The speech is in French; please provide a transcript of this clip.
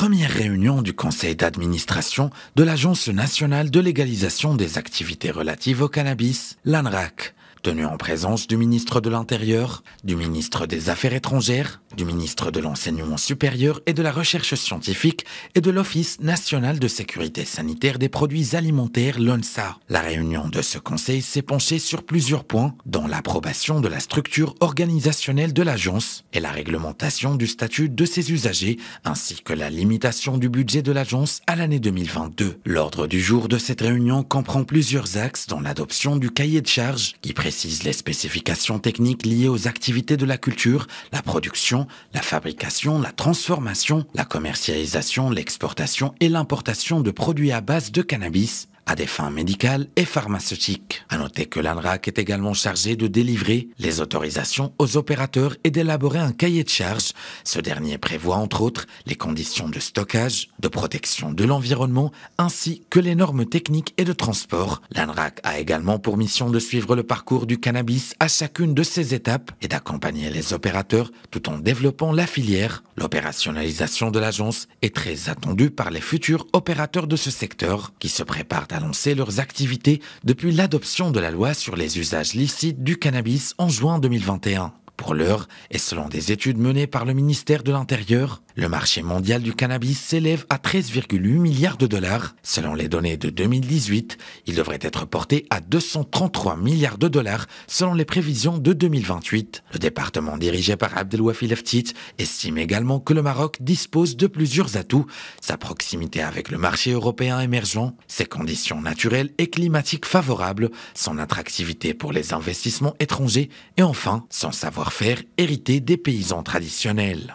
première réunion du conseil d'administration de l'Agence nationale de légalisation des activités relatives au cannabis, l'ANRAC tenu en présence du ministre de l'Intérieur, du ministre des Affaires étrangères, du ministre de l'Enseignement supérieur et de la Recherche scientifique et de l'Office national de sécurité sanitaire des produits alimentaires, l'ONSA. La réunion de ce conseil s'est penchée sur plusieurs points, dont l'approbation de la structure organisationnelle de l'agence et la réglementation du statut de ses usagers, ainsi que la limitation du budget de l'agence à l'année 2022. L'ordre du jour de cette réunion comprend plusieurs axes, dont l'adoption du cahier de charge qui prévoit précise les spécifications techniques liées aux activités de la culture, la production, la fabrication, la transformation, la commercialisation, l'exportation et l'importation de produits à base de cannabis, à des fins médicales et pharmaceutiques. À noter que l'ANRAC est également chargé de délivrer les autorisations aux opérateurs et d'élaborer un cahier de charges. Ce dernier prévoit entre autres les conditions de stockage, de protection de l'environnement ainsi que les normes techniques et de transport. L'ANRAC a également pour mission de suivre le parcours du cannabis à chacune de ses étapes et d'accompagner les opérateurs tout en développant la filière. L'opérationnalisation de l'agence est très attendue par les futurs opérateurs de ce secteur qui se préparent à annoncer leurs activités depuis l'adoption de la loi sur les usages licites du cannabis en juin 2021. Pour l'heure, et selon des études menées par le ministère de l'Intérieur, le marché mondial du cannabis s'élève à 13,8 milliards de dollars. Selon les données de 2018, il devrait être porté à 233 milliards de dollars selon les prévisions de 2028. Le département dirigé par Abdelwafi Leftit estime également que le Maroc dispose de plusieurs atouts, sa proximité avec le marché européen émergent, ses conditions naturelles et climatiques favorables, son attractivité pour les investissements étrangers et enfin son savoir faire hériter des paysans traditionnels.